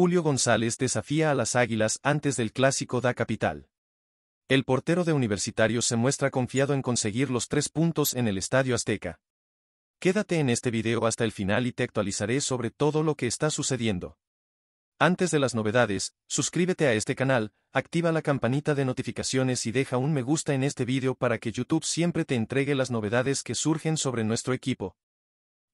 Julio González desafía a las Águilas antes del clásico da capital. El portero de Universitario se muestra confiado en conseguir los tres puntos en el Estadio Azteca. Quédate en este video hasta el final y te actualizaré sobre todo lo que está sucediendo. Antes de las novedades, suscríbete a este canal, activa la campanita de notificaciones y deja un me gusta en este video para que YouTube siempre te entregue las novedades que surgen sobre nuestro equipo.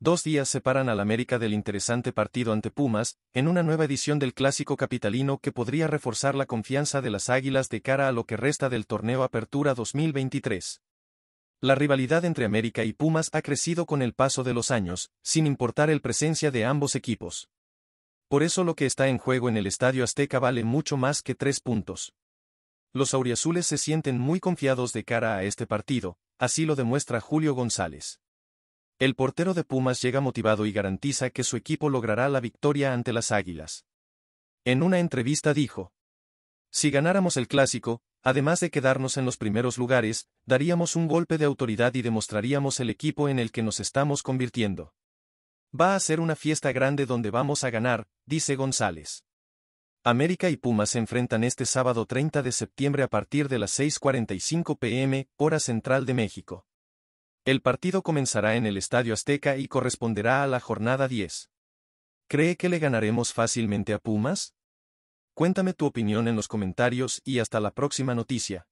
Dos días separan al América del interesante partido ante Pumas, en una nueva edición del clásico capitalino que podría reforzar la confianza de las Águilas de cara a lo que resta del torneo Apertura 2023. La rivalidad entre América y Pumas ha crecido con el paso de los años, sin importar el presencia de ambos equipos. Por eso lo que está en juego en el Estadio Azteca vale mucho más que tres puntos. Los auriazules se sienten muy confiados de cara a este partido, así lo demuestra Julio González. El portero de Pumas llega motivado y garantiza que su equipo logrará la victoria ante las Águilas. En una entrevista dijo, Si ganáramos el clásico, además de quedarnos en los primeros lugares, daríamos un golpe de autoridad y demostraríamos el equipo en el que nos estamos convirtiendo. Va a ser una fiesta grande donde vamos a ganar, dice González. América y Pumas se enfrentan este sábado 30 de septiembre a partir de las 6.45 pm, hora central de México. El partido comenzará en el Estadio Azteca y corresponderá a la jornada 10. ¿Cree que le ganaremos fácilmente a Pumas? Cuéntame tu opinión en los comentarios y hasta la próxima noticia.